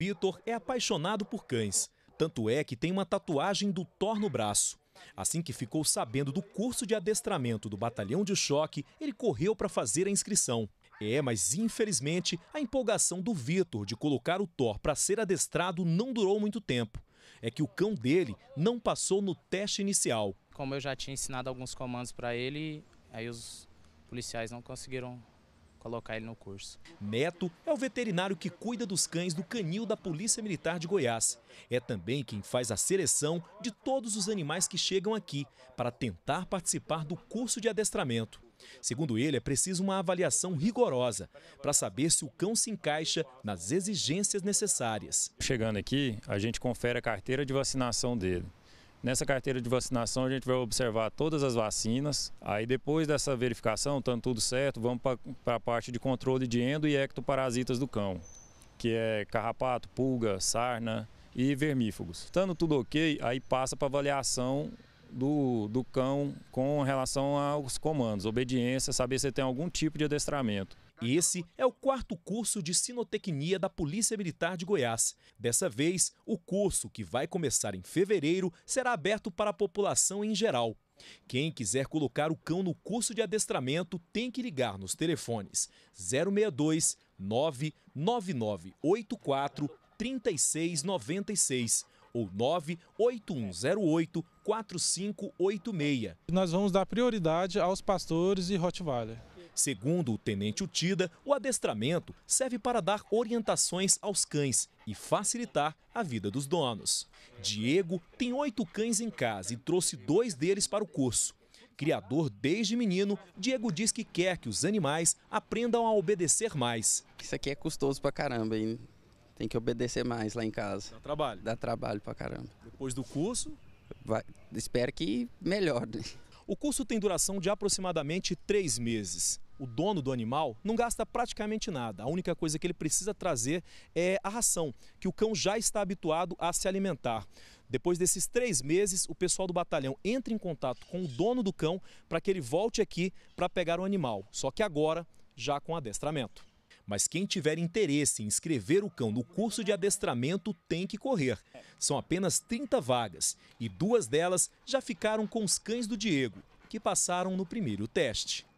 Vitor é apaixonado por cães, tanto é que tem uma tatuagem do Thor no braço. Assim que ficou sabendo do curso de adestramento do batalhão de choque, ele correu para fazer a inscrição. É, mas infelizmente a empolgação do Vitor de colocar o Thor para ser adestrado não durou muito tempo. É que o cão dele não passou no teste inicial. Como eu já tinha ensinado alguns comandos para ele, aí os policiais não conseguiram colocar ele no curso. Neto é o veterinário que cuida dos cães do canil da Polícia Militar de Goiás. É também quem faz a seleção de todos os animais que chegam aqui para tentar participar do curso de adestramento. Segundo ele, é preciso uma avaliação rigorosa para saber se o cão se encaixa nas exigências necessárias. Chegando aqui, a gente confere a carteira de vacinação dele. Nessa carteira de vacinação a gente vai observar todas as vacinas, aí depois dessa verificação, estando tá tudo certo, vamos para a parte de controle de endo e ectoparasitas do cão, que é carrapato, pulga, sarna e vermífugos. Estando tudo ok, aí passa para avaliação do, do cão com relação aos comandos, obediência, saber se tem algum tipo de adestramento. Esse é o quarto curso de sinotecnia da Polícia Militar de Goiás. Dessa vez, o curso, que vai começar em fevereiro, será aberto para a população em geral. Quem quiser colocar o cão no curso de adestramento tem que ligar nos telefones 062 99984 3696 ou 98108 4586. Nós vamos dar prioridade aos pastores e Rottweiler. Segundo o tenente Utida, o adestramento serve para dar orientações aos cães e facilitar a vida dos donos. Diego tem oito cães em casa e trouxe dois deles para o curso. Criador desde menino, Diego diz que quer que os animais aprendam a obedecer mais. Isso aqui é custoso pra caramba, hein? Tem que obedecer mais lá em casa. Dá trabalho. Dá trabalho pra caramba. Depois do curso? Vai, espero que melhore. Né? O curso tem duração de aproximadamente três meses. O dono do animal não gasta praticamente nada. A única coisa que ele precisa trazer é a ração, que o cão já está habituado a se alimentar. Depois desses três meses, o pessoal do batalhão entra em contato com o dono do cão para que ele volte aqui para pegar o animal. Só que agora, já com adestramento. Mas quem tiver interesse em inscrever o cão no curso de adestramento tem que correr. São apenas 30 vagas e duas delas já ficaram com os cães do Diego, que passaram no primeiro teste.